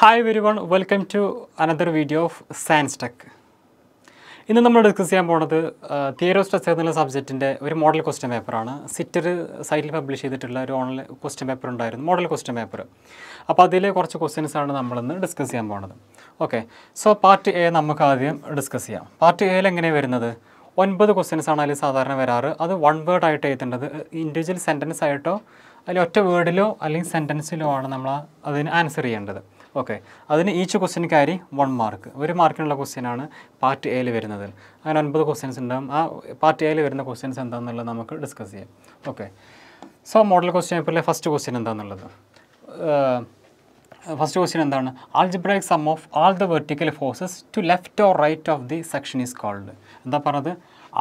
hi everyone welcome to another video of science tech ഇന്ന് നമ്മൾ discuss ചെയ്യാൻ പോകുന്നത് സ്ട്രെസ് എന്നുള്ള സബ്ജക്റ്റിൻ്റെ ഒരു മോഡൽ ക്വസ്റ്റ്യൻ പേപ്പറാണ് സിറ്റർ സൈറ്റിൽ പബ്ലിഷ് ചെയ്തിട്ടുള്ള ഒരു ഓൺലൈൻ ക്വസ്റ്റ്യൻ പേപ്പർ ഉണ്ടായിരുന്നു മോഡൽ ക്വസ്റ്റ്യൻ പേപ്പർ അപ്പോൾ അതിലെ കുറച്ച് ക്വസ്റ്റ്യൻസ് ആണ് നമ്മളിന്ന് ഡിസ്കസ് ചെയ്യാൻ പോകുന്നത് ഓക്കെ സോ പാർട്ട് എ നമുക്ക് ആദ്യം ഡിസ്കസ് ചെയ്യാം പാർട്ട് എയിൽ എങ്ങനെയാണ് വരുന്നത് ഒൻപത് ക്വസ്റ്റ്യൻസ് ആണ് അതിൽ സാധാരണ വരാറ് അത് വൺ വേർഡ് ആയിട്ട് എഴുതേണ്ടത് ഇൻഡിവിജ്വൽ സെൻറ്റൻസ് ആയിട്ടോ അതിൽ ഒറ്റ വേർഡിലോ അല്ലെങ്കിൽ സെൻറ്റൻസിലോ ആണ് നമ്മൾ അതിന് ആൻസർ ചെയ്യേണ്ടത് ഓക്കെ അതിന് each question carry one mark ഒരു മാർക്കിനുള്ള ക്വസ്റ്റ്യനാണ് പാർട്ട് എയിൽ വരുന്നത് അങ്ങനെ ഒൻപത് ക്വസ്റ്റ്യൻസ് ഉണ്ടാകും ആ പാർട്ട് എയിൽ വരുന്ന ക്വസ്റ്റ്യൻസ് എന്താണെന്നുള്ളത് നമുക്ക് ഡിസ്കസ് ചെയ്യാം ഓക്കെ സോ മോഡൽ ക്വസ്റ്റ്യൻ പേപ്പറിലെ ഫസ്റ്റ് ക്വസ്റ്റ്യൻ എന്താണെന്നുള്ളത് ഫസ്റ്റ് ക്വസ്റ്റ്യൻ എന്താണ് algebraic sum of all the vertical forces to left or right of the section is called എന്താ പറഞ്ഞത്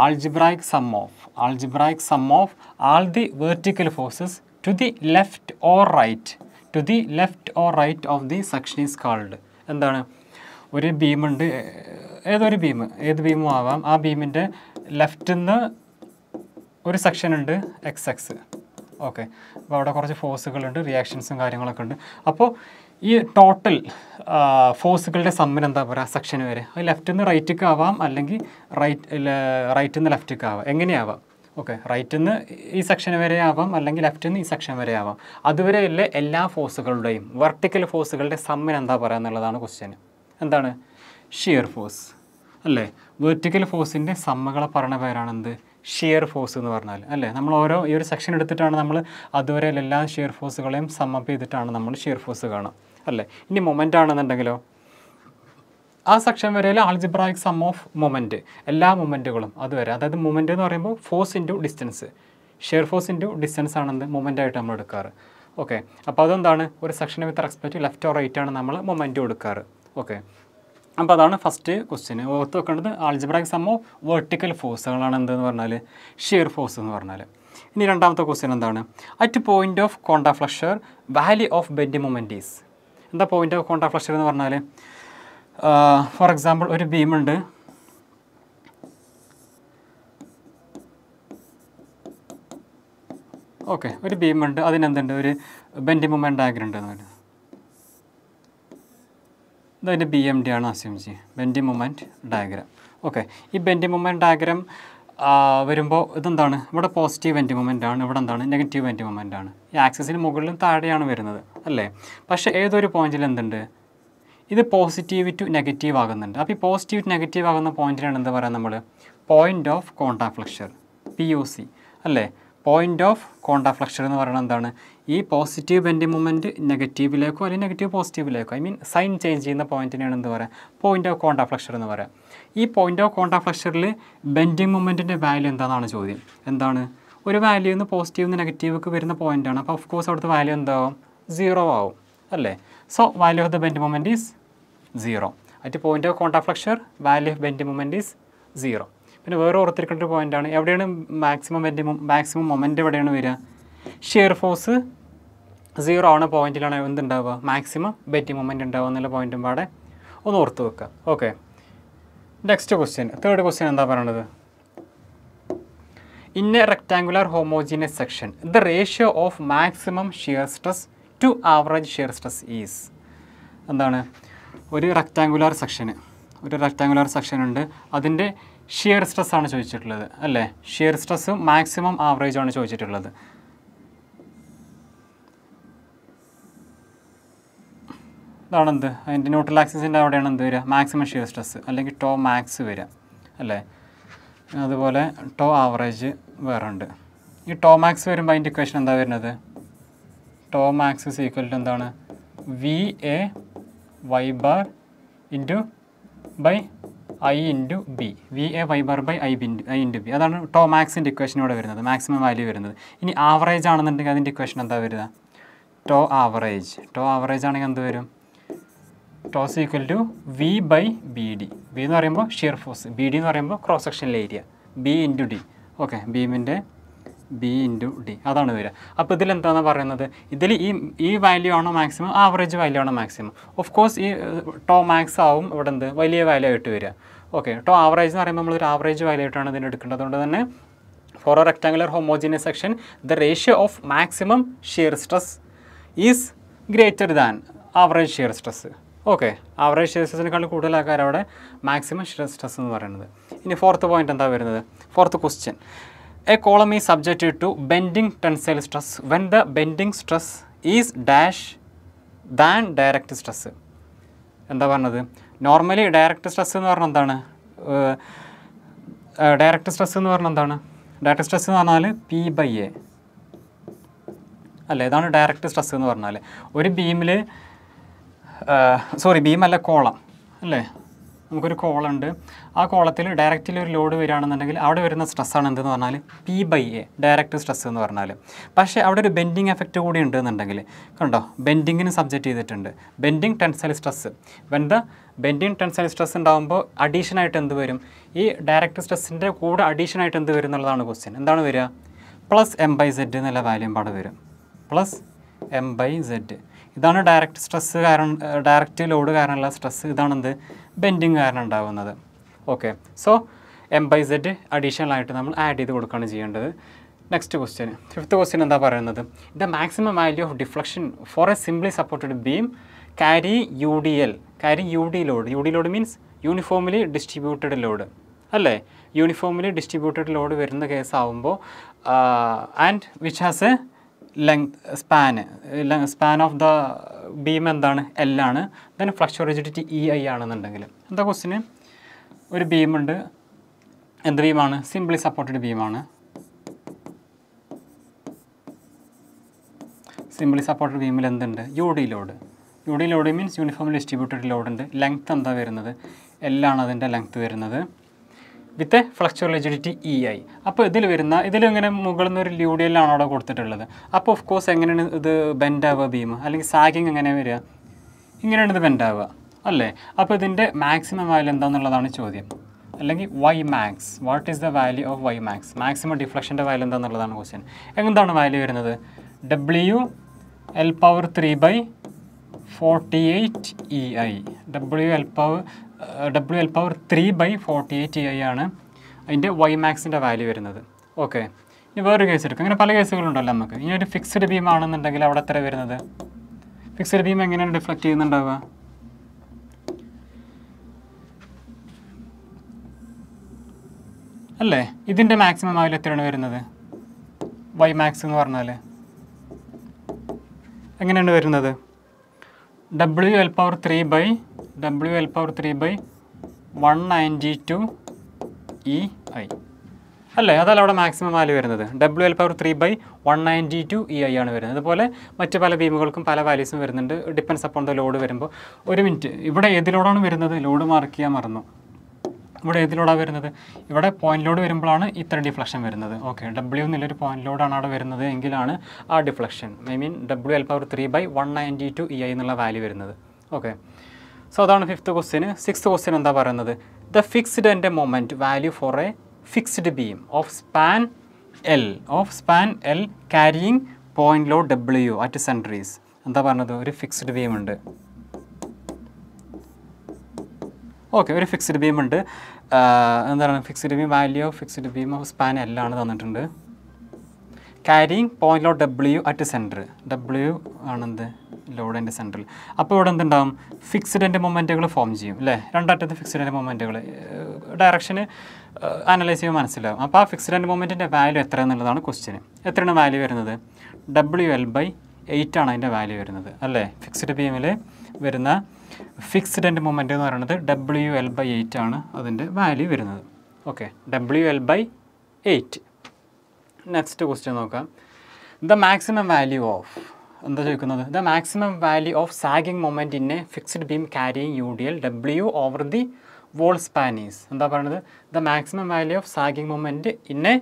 algebraic sum of algebraic sum of all the vertical forces to the left or right to the left or right of the section is called എന്താണ് ഒരു ഭീമുണ്ട് ഏതൊരു beam ഏത് ഭീമും ആവാം ആ ഭീമിൻ്റെ ലെഫ്റ്റിൽ നിന്ന് ഒരു സെക്ഷൻ ഉണ്ട് എക്സ് എക്സ് ഓക്കെ അപ്പോൾ അവിടെ കുറച്ച് ഫോഴ്സുകളുണ്ട് റിയാക്ഷൻസും കാര്യങ്ങളൊക്കെ ഉണ്ട് അപ്പോൾ ഈ ടോട്ടൽ ഫോഴ്സുകളുടെ സമ്മിന് എന്താ പറയുക സെക്ഷൻ വരെ അത് ലെഫ്റ്റിൽ നിന്ന് റൈറ്റിക്കാവാം ആവാം അല്ലെങ്കിൽ റൈറ്റ് റൈറ്റിൽ നിന്ന് ലെഫ്റ്റിക്കാവാം എങ്ങനെയാവാം ഓക്കെ റൈറ്റിൽ നിന്ന് ഈ സെക്ഷൻ വരെ ആവാം അല്ലെങ്കിൽ ലെഫ്റ്റ് നിന്ന് ഈ സെക്ഷൻ വരെ ആവാം അതുവരെയുള്ള എല്ലാ ഫോഴ്സുകളുടെയും വെർട്ടിക്കൽ ഫോഴ്സുകളുടെ സമ്മൻ എന്താ പറയുക എന്നുള്ളതാണ് ക്വസ്റ്റ്യൻ എന്താണ് ഷിയർ ഫോഴ്സ് അല്ലേ വെർട്ടിക്കൽ ഫോഴ്സിൻ്റെ സമ്മകളെ പറയുന്ന പേരാണെന്ത് ഷിയർ ഫോഴ്സ് എന്ന് പറഞ്ഞാൽ അല്ലേ നമ്മൾ ഓരോ ഈ ഒരു സെക്ഷൻ എടുത്തിട്ടാണ് നമ്മൾ അതുവരെ എല്ലാ ഷിയർ ഫോഴ്സുകളെയും സമ്മപ്പ് ചെയ്തിട്ടാണ് നമ്മൾ ഷിയർ ഫോഴ്സ് കാണാം അല്ലേ ഇനി മൊമെൻ്റ് ആണെന്നുണ്ടെങ്കിലോ ആ സെക്ഷൻ വരെയിൽ ആൾജിബ്രായിക് സം ഓഫ് മൊമെൻറ്റ് എല്ലാ മൊമെൻറ്റുകളും അതുവരെ അതായത് മൊമെൻറ്റ് എന്ന് പറയുമ്പോൾ force into distance shear force into distance ആണെന്ന് മൊമെൻ്റ് ആയിട്ട് നമ്മൾ എടുക്കാറ് ഓക്കെ അപ്പോൾ അതെന്താണ് ഒരു സെക്ഷന് with respect left or right ആണ് നമ്മൾ മൊമെൻറ്റ് കൊടുക്കാറ് ഓക്കെ അപ്പോൾ അതാണ് ഫസ്റ്റ് ക്വസ്റ്റ്യൻ ഓർത്ത് വെക്കേണ്ടത് ആൾജിബ്രാക് സം ഓഫ് വെർട്ടിക്കൽ ഫോഴ്സുകളാണ് എന്തെന്ന് പറഞ്ഞാൽ ഷെയർ ഫോഴ്സ് എന്ന് പറഞ്ഞാൽ ഇനി രണ്ടാമത്തെ ക്വസ്റ്റ്യൻ എന്താണ് at point of contraflexure value of bend moment is എന്താ പോയിൻ്റ് ഓഫ് കോണ്ടാ എന്ന് പറഞ്ഞാൽ ഫോർ എക്സാമ്പിൾ ഒരു ബീമുണ്ട് ഓക്കെ ഒരു ബീമുണ്ട് അതിനെന്തുണ്ട് ഒരു ബെൻഡി മൂമെൻറ്റ് ഡയഗ്രം ഉണ്ട് എന്ന് പറയുന്നത് ഇതതിൻ്റെ ബി എം ഡി ആണ് assuming bending moment diagram okay ഈ ബെൻഡി മൂമെൻറ്റ് ഡയഗ്രാം വരുമ്പോൾ ഇതെന്താണ് ഇവിടെ പോസിറ്റീവ് ബെൻഡി മൊമെൻ്റ് ആണ് ഇവിടെ എന്താണ് നെഗറ്റീവ് ബെൻഡി മൊമെൻ്റ് ആണ് ഈ ആക്സിസിന് മുകളിലും താഴെയാണ് വരുന്നത് അല്ലേ പക്ഷേ ഏതൊരു പോയിന്റിൽ എന്തുണ്ട് ഇത് പോസിറ്റീവ് ടു നെഗറ്റീവ് ആകുന്നുണ്ട് അപ്പോൾ ഈ പോസിറ്റീവ് ടു നെഗറ്റീവ് ആകുന്ന പോയിന്റിനാണ് എന്താ പറയുക നമ്മൾ point of contraflexure P O C അല്ലേ പോയിൻ്റ് ഓഫ് കോൺട്രാഫ്ലക്ചർ എന്ന് പറയുന്നത് എന്താണ് ഈ പോസിറ്റീവ് ബെൻഡ് മൂവ്മെൻറ്റ് നെഗറ്റീവിലേക്കോ അല്ലെങ്കിൽ നെഗറ്റീവ് പോസിറ്റീവിലേക്കോ ഐ മീൻ സൈൻ ചേഞ്ച് ചെയ്യുന്ന പോയിന്റിനെയാണ് എന്ത് പറയുക പോയിൻ്റ് ഓഫ് കോൺട്രാഫ്ലക്ചർ എന്ന് പറയുക ഈ പോയിൻ്റ് ഓഫ് കോൺട്രാഫ്ലക്ചറിൽ ബെൻഡിങ് മൂവ്മെൻറ്റിൻ്റെ വാല്യൂ എന്താണെന്നാണ് ചോദ്യം എന്താണ് ഒരു വാല്യൂ നിന്ന് പോസിറ്റീവ് നിന്ന് നെഗറ്റീവൊക്കെ വരുന്ന പോയിൻ്റാണ് അപ്പോൾ ഓഫ് കോഴ്സ് അവിടുത്തെ വാല്യൂ എന്താവും സീറോ ആവും അല്ലേ so value of the bend movement is zero at point of contraflexure value of bend moment is zero പിന്നെ വേറെ ഓർത്തിരിക്കേണ്ട ഒരു പോയിൻ്റാണ് എവിടെയാണ് മാക്സിമം ബെൻഡ് മാക്സിമം മൊമെൻറ്റ് എവിടെയാണ് വരിക ഷിയർ ഫോഴ്സ് സീറോ ആണ് പോയിന്റിലാണ് എന്തുണ്ടാവുക മാക്സിമം ബെറ്റി മൊമെൻ്റ് ഉണ്ടാവുക എന്നുള്ള പോയിൻറ്റും പാടെ ഒന്ന് ഓർത്ത് വെക്കുക okay next question third question എന്താ പറയണത് in a rectangular homogeneous section the ratio of maximum shear stress to average shear stress is എന്താണ് ഒരു റെക്റ്റാങ്കുലാർ സെക്ഷന് ഒരു റെക്റ്റാങ്കുലാർ സെക്ഷൻ ഉണ്ട് അതിൻ്റെ ഷിയർ സ്ട്രെസ് ആണ് ചോദിച്ചിട്ടുള്ളത് അല്ലേ ഷിയർ സ്ട്രെസ് മാക്സിമം ആവറേജ് ആണ് ചോദിച്ചിട്ടുള്ളത് ഇതാണെന്ത് അതിൻ്റെ ന്യൂട്രൽ ആക്സിസിൻ്റെ അവിടെയാണ് എന്ത് വരിക മാക്സിമം ഷിയർ സ്ട്രെസ് അല്ലെങ്കിൽ ടോ മാക്സ് വരിക അല്ലേ അതുപോലെ ടോ ആവറേജ് വേറെ ഉണ്ട് ഈ ടോ മാക്സ് വരുമ്പോൾ അതിൻ്റെ ഇക്വേഷൻ എന്താ വരുന്നത് ടോ മാക്സ് ഈക്വൽ ടു എന്താണ് V A y bar into by I into B V A Y bar by I ബിൻ ഐ ഇൻറ്റു ബി അതാണ് ടോ മാക്സിൻ്റെ ഇക്വേഷനോടെ വരുന്നത് മാക്സിമം വാല്യൂ വരുന്നത് ഇനി ആവറേജ് ആണെന്നുണ്ടെങ്കിൽ അതിൻ്റെ ഇക്വേഷൻ എന്താ വരിക ടോ ആവറേജ് ടോ ആവറേജ് ആണെങ്കിൽ എന്ത് വരും tau s equal to V by B D B എന്ന് പറയുമ്പോൾ ഷിയർ ഫോഴ്സ് ബി ഡി എന്ന് പറയുമ്പോൾ ക്രോസ് സെക്ഷനിലെ area B into D okay ബീമിൻ്റെ ബി ഇൻറ്റു ഡി അതാണ് വരിക അപ്പോൾ ഇതിലെന്താണെന്ന് പറയുന്നത് ഇതിൽ ഈ ഈ വാല്യൂ ആണോ മാക്സിമം ആവറേജ് വാല്യൂ ആണോ മാക്സിമം ഓഫ് കോഴ്സ് ഈ ടോ മാക്സ് ആവും ഇവിടെ എന്ത് വലിയ വാല്യൂ ആയിട്ട് വരിക ഓക്കെ ടോ ആവറേജ് എന്ന് പറയുമ്പോൾ നമ്മളൊരു ആവറേജ് വാല്യൂ ആയിട്ടാണ് ഇതിന് എടുക്കേണ്ടത് അതുകൊണ്ട് തന്നെ for a rectangular homogeneous section the ratio of maximum shear stress is greater than average shear stress okay average shear സ്ട്രെസ്സിനേക്കാൾ കൂടുതൽ ആൾക്കാർ അവിടെ മാക്സിമം ഷിയർ സ്ട്രെസ് എന്ന് പറയുന്നത് ഇനി ഫോർത്ത് പോയിന്റ് എന്താ വരുന്നത് fourth question a column is subjected to bending tensile stress when the bending stress is dash than direct stress എന്താ പറഞ്ഞത് നോർമലി ഡയറക്റ്റ് സ്ട്രെസ് എന്ന് പറഞ്ഞാൽ എന്താണ് ഡയറക്റ്റ് സ്ട്രെസ് എന്ന് പറഞ്ഞാൽ എന്താണ് ഡയറക്റ്റ് സ്ട്രെസ് എന്ന് പറഞ്ഞാൽ പി ബൈ എ അല്ല ഇതാണ് ഡയറക്റ്റ് സ്ട്രെസ് എന്ന് പറഞ്ഞാൽ ഒരു ബീമിൽ സോറി ബീമല്ല കോളം അല്ലേ നമുക്കൊരു കോളുണ്ട് ആ കോളത്തിൽ ഡയറക്റ്റിൽ ഒരു ലോഡ് വരികയാണെന്നുണ്ടെങ്കിൽ അവിടെ വരുന്ന സ്ട്രെസ്സാണ് എന്തെന്ന് പറഞ്ഞാൽ P by A direct stress എന്ന് പറഞ്ഞാൽ പക്ഷേ അവിടെ ഒരു ബെൻഡിങ് എഫക്റ്റ് കൂടി ഉണ്ടെന്നുണ്ടെങ്കിൽ കണ്ടോ ബെൻഡിങ്ങിന് സബ്ജക്റ്റ് ചെയ്തിട്ടുണ്ട് bending tensile stress when the bending tensile stress ഉണ്ടാകുമ്പോൾ ആയിട്ട് എന്ത് വരും ഈ ഡയറക്റ്റ് സ്ട്രെസ്സിൻ്റെ കൂടെ ആയിട്ട് എന്ത് വരും എന്നുള്ളതാണ് ക്വസ്റ്റ്യൻ എന്താണ് വരിക പ്ലസ് എം ബൈ സെഡ് എന്നുള്ള വാല്യൂ പാടെ വരും പ്ലസ് എം ബൈ സെഡ് ഇതാണ് ഡയറക്റ്റ് സ്ട്രെസ് കാരണം ഡയറക്റ്റ് ലോഡ് കാരണമുള്ള സ്ട്രെസ് ഇതാണെന്ത് ബെൻഡിങ് കാരണം ഉണ്ടാകുന്നത് okay so M by Z additional ആയിട്ട് നമ്മൾ ആഡ് ചെയ്ത് കൊടുക്കുകയാണ് ചെയ്യേണ്ടത് നെക്സ്റ്റ് ക്വസ്റ്റ്യൻ ഫിഫ്ത്ത് ക്വസ്റ്റ്യൻ എന്താ പറയുന്നത് the maximum value of deflection for a simply supported beam carry U D L carry U D load U D load means uniformly distributed load അല്ലേ uniformly distributed load വരുന്ന കേസാവുമ്പോൾ and which has a length span span of the beam എന്താണ് L ആണ് then flexural rigidity E I ആണെന്നുണ്ടെങ്കിൽ എന്താ ക്വസ്റ്റിന് ഒരു ബീമുണ്ട് എന്ത് ബീമാണ് സിംപ്ലി സപ്പോർട്ടഡ് ബീമാണ് സിംപ്ലി സപ്പോർട്ടഡ് ബീമിൽ എന്തുണ്ട് U D load U D load means uniformly distributed load ഉണ്ട് ലെങ്ത് എന്താ വരുന്നത് എല്ലാണ് അതിൻ്റെ ലെങ്ത് വരുന്നത് with flexural rigidity E e ആയി അപ്പോൾ ഇതിൽ വരുന്ന ഇതിലിങ്ങനെ മുകളിൽ നിന്ന് ഒരു ല്യൂഡിയലാണ് അവിടെ കൊടുത്തിട്ടുള്ളത് അപ്പോൾ ഓഫ് കോഴ്സ് എങ്ങനെയാണ് ഇത് ബെൻഡാവുക ബീം അല്ലെങ്കിൽ സാഗിങ് എങ്ങനെ വരിക ഇങ്ങനെയാണ് ഇത് ബെൻഡാവുക അല്ലേ അപ്പോൾ ഇതിൻ്റെ മാക്സിമം വാല്യൂ എന്താണെന്നുള്ളതാണ് ചോദ്യം അല്ലെങ്കിൽ Y max what is the value of Y max maximum ഡിഫ്ലക്ഷൻ്റെ വാല്യൂ എന്താണെന്നുള്ളതാണ് ക്വസ്റ്റ്യൻ എന്താണ് വാല്യൂ വരുന്നത് W L power three by forty eight E I W L power W L power three by forty eight I ആണ് അതിൻ്റെ Y മാക്സിൻ്റെ value വരുന്നത് okay ഇനി വേറൊരു കേസ് എടുക്കും അങ്ങനെ പല കേസുകളുണ്ടല്ലോ നമുക്ക് ഇനി ഒരു ഫിക്സ്ഡ് ബീം ആണെന്നുണ്ടെങ്കിൽ അവിടെ എത്ര വരുന്നത് ഫിക്സ്ഡ് ബീം എങ്ങനെയാണ് ഡിഫ്ലക്റ്റ് ചെയ്യുന്നുണ്ടാവുക അല്ലേ ഇതിൻ്റെ മാക്സിമം ആവില്ല എത്രയാണ് വരുന്നത് വൈ മാക്സ് എന്ന് പറഞ്ഞാൽ എങ്ങനെയാണ് വരുന്നത് W L power three by W L power three by one ninety two E I അല്ലേ അതല്ല അവിടെ മാക്സിമം വാല്യൂ വരുന്നത് W L power three by one ninety two E I ആണ് വരുന്നത് അതുപോലെ മറ്റ് പല ബീമുകൾക്കും പല വാല്യൂസും വരുന്നുണ്ട് ഡിപ്പെൻസ് അപ്പോൺ ദ ലോഡ് വരുമ്പോൾ ഒരു മിനിറ്റ് ഇവിടെ ഏതിലോടാണ് വരുന്നത് ലോഡ് മാർക്ക് ചെയ്യാൻ മറന്നു ഇവിടെ ഏതിലോടാണ് വരുന്നത് ഇവിടെ പോയിന്റ് ലോഡ് വരുമ്പോഴാണ് ഇത്ര ഡിഫ്ലക്ഷൻ വരുന്നത് ഓക്കെ ഡബ്ല്യു എന്നുള്ളൊരു പോയിന്റ് ലോഡാണ് അവിടെ വരുന്നത് എങ്കിലാണ് ആ deflection I mean W L power three by one ninety two E I എന്നുള്ള വാല്യൂ വരുന്നത് ഓക്കെ സോ അതാണ് ഫിഫ്ത്ത് ക്വസ്റ്റ്യന് സിക്സ് ക്വസ്റ്റ്യൻ എന്താ പറയുന്നത് the fixed end moment value for a fixed beam of span L of span L carrying point load W at centre is എന്താ പറഞ്ഞത് ഒരു fixed beam ഉണ്ട് ഓക്കെ ഒരു ഫിക്സ്ഡ് ബീം ഉണ്ട് എന്താണ് fixed beam value of fixed beam of span എല്ലാണ് തന്നിട്ടുണ്ട് carrying point load W at centre W ആണെന്ത് ലോഡിൻ്റെ സെൻറ്ററിൽ അപ്പോൾ ഇവിടെ എന്തുണ്ടാവും ഫിക്സ്ഡിൻ്റെ മൊമെൻറ്റുകൾ ഫോം ചെയ്യും അല്ലേ രണ്ടറ്റത്ത് ഫിക്സ്ഡിൻ്റെ മൊമെൻറ്റുകൾ ഡയറക്ഷന് അനലൈസ് ചെയ്യുമ്പോൾ മനസ്സിലാവും അപ്പോൾ ആ ഫിക്സ്ഡിൻ്റെ മൊമെൻറ്റിൻ്റെ വാല്യൂ എത്ര എന്നുള്ളതാണ് ക്വസ്റ്റ്യൻ എത്രയാണ് വാല്യൂ വരുന്നത് ഡബ്ല്യു എൽ ബൈ എയ്റ്റ് ആണ് അതിൻ്റെ വാല്യൂ വരുന്നത് അല്ലേ ഫിക്സ്ഡ് എമ്മിൽ വരുന്ന ഫിക്സ്ഡൻ്റ് മൊമെൻറ്റ് എന്ന് പറയുന്നത് ഡബ്ല്യു എൽ ബൈ എയ്റ്റ് ആണ് അതിൻ്റെ വാല്യൂ വരുന്നത് okay W L by eight next question നോക്കാം ദ മാക്സിമം വാല്യൂ ഓഫ് എന്താ ചോദിക്കുന്നത് the maximum value of sagging moment in a fixed beam carrying U D L W over the whole span is എന്താ പറയുന്നത് the maximum value of sagging moment in a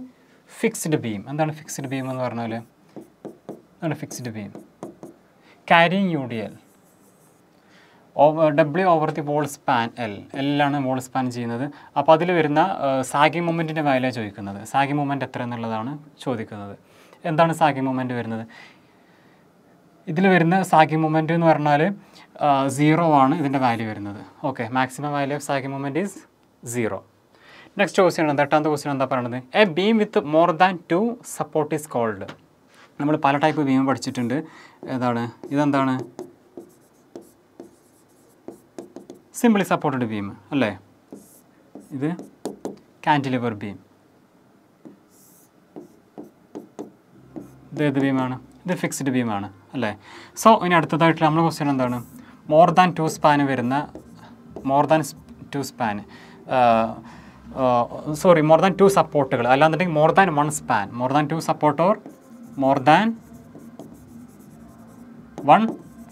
fixed beam എന്താണ് fixed beam എന്ന് പറഞ്ഞാൽ എന്താണ് fixed beam carrying U D L W over the whole span L എല്ലാണ് whole span ചെയ്യുന്നത് അപ്പോൾ അതിൽ വരുന്ന സാഗി മൊമെൻറ്റിൻ്റെ വാല്യൂ ചോദിക്കുന്നത് സാഗി മൊമെൻറ്റ് എത്ര എന്നുള്ളതാണ് ചോദിക്കുന്നത് എന്താണ് സാഗി മൊമെൻറ്റ് വരുന്നത് ഇതിൽ വരുന്ന സാഗി മൊമെൻറ്റ് എന്ന് പറഞ്ഞാൽ സീറോ ആണ് ഇതിൻ്റെ വാല്യൂ വരുന്നത് ഓക്കെ മാക്സിമം വാല്യൂ ഓഫ് സാഗി moment is zero next question എന്താ എട്ടാമത്തെ ക്വസ്റ്റ്യൻ എന്താ പറയുന്നത് a beam with more than two support is called നമ്മൾ പല ടൈപ്പ് ബീം പഠിച്ചിട്ടുണ്ട് ഏതാണ് ഇതെന്താണ് സിംപിളി സപ്പോർട്ടഡ് ബീം അല്ലേ ഇത് കാൻറ്റിലിവർ ബീം ഇത് ബീമാണ് ഇത് ഫിക്സ്ഡ് ബീമാണ് അല്ലേ സോ ഇനി അടുത്തതായിട്ട് നമ്മുടെ ക്വസ്റ്റ്യൻ എന്താണ് മോർ ദാൻ ടു സ്പാൻ വരുന്ന more than two span sorry more than two സപ്പോർട്ടുകൾ അല്ലാന്നുണ്ടെങ്കിൽ more than one span more than two support or more than one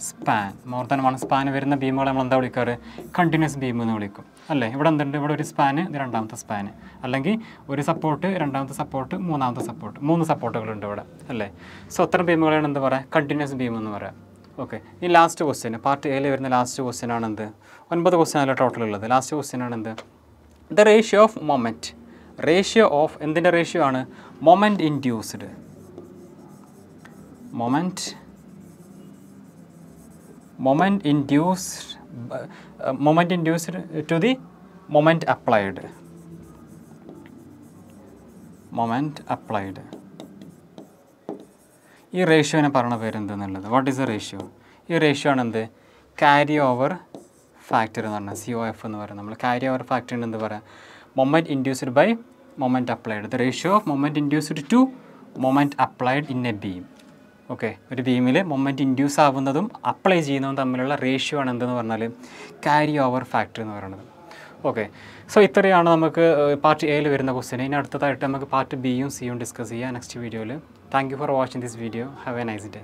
span more than one span വരുന്ന ബീമുകളെ നമ്മൾ എന്താ വിളിക്കാറ് കണ്ടിന്യൂസ് ബീം എന്ന് വിളിക്കും അല്ലേ ഇവിടെ എന്തുണ്ട് ഇവിടെ ഒരു സ്പാന് ഇത് രണ്ടാമത്തെ സ്പാന് അല്ലെങ്കിൽ ഒരു സപ്പോർട്ട് രണ്ടാമത്തെ സപ്പോർട്ട് മൂന്നാമത്തെ സപ്പോർട്ട് മൂന്ന് സപ്പോർട്ടുകളുണ്ട് ഇവിടെ അല്ലേ സോ അത്ര ബീമുകളാണ് എന്താ പറയുക കണ്ടിന്യൂസ് ബീം എന്ന് പറയാം ഓക്കെ ഈ ലാസ്റ്റ് ക്വസ്റ്റ്യൻ പാർട്ട് എയിൽ വരുന്ന ലാസ്റ്റ് ക്വസ്റ്റ്യൻ ആണ് എന്ത് ഒൻപത് ക്വസ്റ്റ്യൻ അല്ല ടോട്ടൽ ഉള്ളത് ലാസ്റ്റ് ക്വസ്റ്റ്യൻ ആണ് എന്ത് the ratio of moment ratio of എന്തിൻ്റെ റേഷ്യോ ആണ് moment induced moment moment induced uh, moment induced to the moment applied moment applied ഈ റേഷ്യോനെ പേര് പേരെന്തെന്നുള്ളത് വാട്ട് ഈസ് എ റേഷ്യോ ഈ റേഷ്യോ ആണ് എന്ത് ക്യാരി ഓവർ ഫാക്ടർ എന്ന് പറഞ്ഞാൽ സി ഒ എഫ് എന്ന് പറയുന്നത് നമ്മൾ ക്യാരി ഓവർ ഫാക്ടറിന് എന്ത് പറയുക moment induced by moment applied the ratio of moment induced to moment applied in a beam okay ഒരു ബീമിൽ മൊമെൻറ്റ് ഇൻഡ്യൂസ് ആവുന്നതും അപ്ലൈ ചെയ്യുന്നതും തമ്മിലുള്ള റേഷ്യോ ആണ് എന്തെന്ന് പറഞ്ഞാൽ ക്യാരി ഓവർ ഫാക്ടർ എന്ന് പറയുന്നത് ഓക്കെ സോ ഇത്രയാണ് നമുക്ക് പാർട്ട് എയിൽ വരുന്ന ക്വസ്റ്റിന് ഇനി അടുത്തതായിട്ട് നമുക്ക് പാർട്ട് ബിയും സിയും ഡിസ്കസ് ചെയ്യാം നെക്സ്റ്റ് വീഡിയോയിൽ thank you for watching this video have a nice day